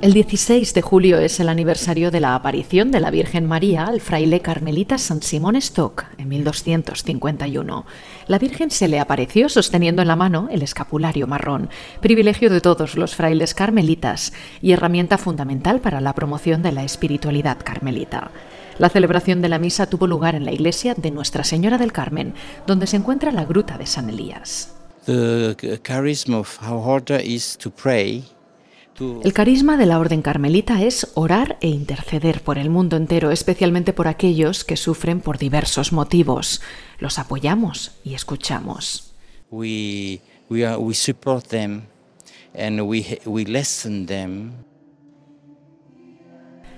El 16 de julio es el aniversario de la aparición de la Virgen María al fraile carmelita San Simón Stock en 1251. La Virgen se le apareció sosteniendo en la mano el escapulario marrón, privilegio de todos los frailes carmelitas y herramienta fundamental para la promoción de la espiritualidad carmelita. La celebración de la misa tuvo lugar en la iglesia de Nuestra Señora del Carmen, donde se encuentra la gruta de San Elías. El carisma de la Orden Carmelita es orar e interceder por el mundo entero, especialmente por aquellos que sufren por diversos motivos. Los apoyamos y escuchamos.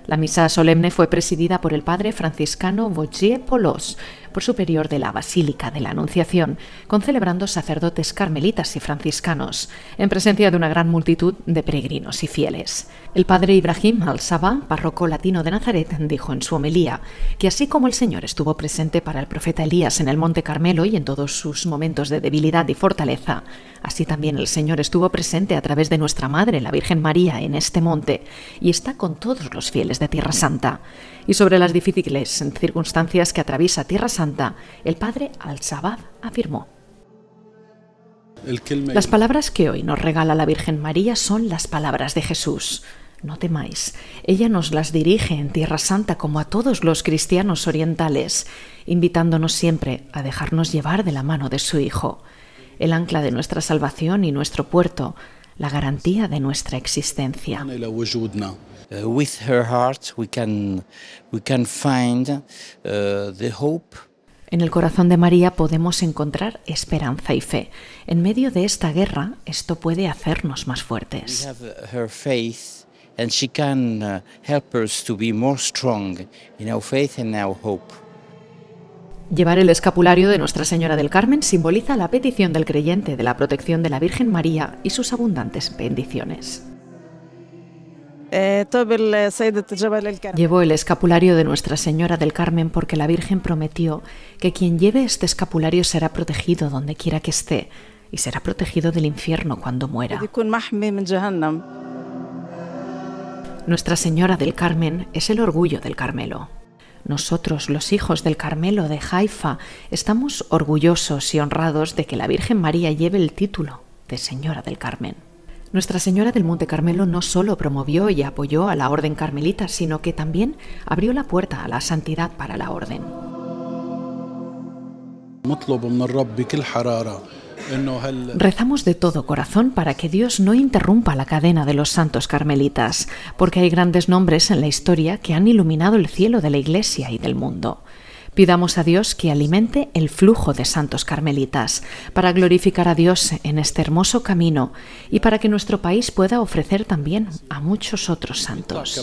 La misa solemne fue presidida por el padre franciscano Vogtier Polos, por superior de la Basílica de la Anunciación, con celebrando sacerdotes carmelitas y franciscanos, en presencia de una gran multitud de peregrinos y fieles. El padre Ibrahim al-Saba, párroco latino de Nazaret, dijo en su homilía que así como el Señor estuvo presente para el profeta Elías en el Monte Carmelo y en todos sus momentos de debilidad y fortaleza, así también el Señor estuvo presente a través de nuestra Madre, la Virgen María, en este monte, y está con todos los fieles de Tierra Santa. Y sobre las difíciles circunstancias que atraviesa Tierra Santa, el padre al sabad afirmó. Las palabras que hoy nos regala la Virgen María son las palabras de Jesús. No temáis, ella nos las dirige en Tierra Santa como a todos los cristianos orientales, invitándonos siempre a dejarnos llevar de la mano de su Hijo, el ancla de nuestra salvación y nuestro puerto, la garantía de nuestra existencia. Con su corazón podemos encontrar la esperanza en el corazón de María podemos encontrar esperanza y fe. En medio de esta guerra, esto puede hacernos más fuertes. Llevar el escapulario de Nuestra Señora del Carmen simboliza la petición del creyente de la protección de la Virgen María y sus abundantes bendiciones. Eh, eh, Llevó el escapulario de Nuestra Señora del Carmen porque la Virgen prometió que quien lleve este escapulario será protegido donde quiera que esté y será protegido del infierno cuando muera. Nuestra Señora del Carmen es el orgullo del Carmelo. Nosotros, los hijos del Carmelo de Haifa, estamos orgullosos y honrados de que la Virgen María lleve el título de Señora del Carmen. Nuestra Señora del Monte Carmelo no solo promovió y apoyó a la Orden Carmelita, sino que también abrió la puerta a la santidad para la Orden. Rezamos de todo corazón para que Dios no interrumpa la cadena de los santos carmelitas, porque hay grandes nombres en la historia que han iluminado el cielo de la Iglesia y del mundo. Pidamos a Dios que alimente el flujo de santos carmelitas para glorificar a Dios en este hermoso camino y para que nuestro país pueda ofrecer también a muchos otros santos.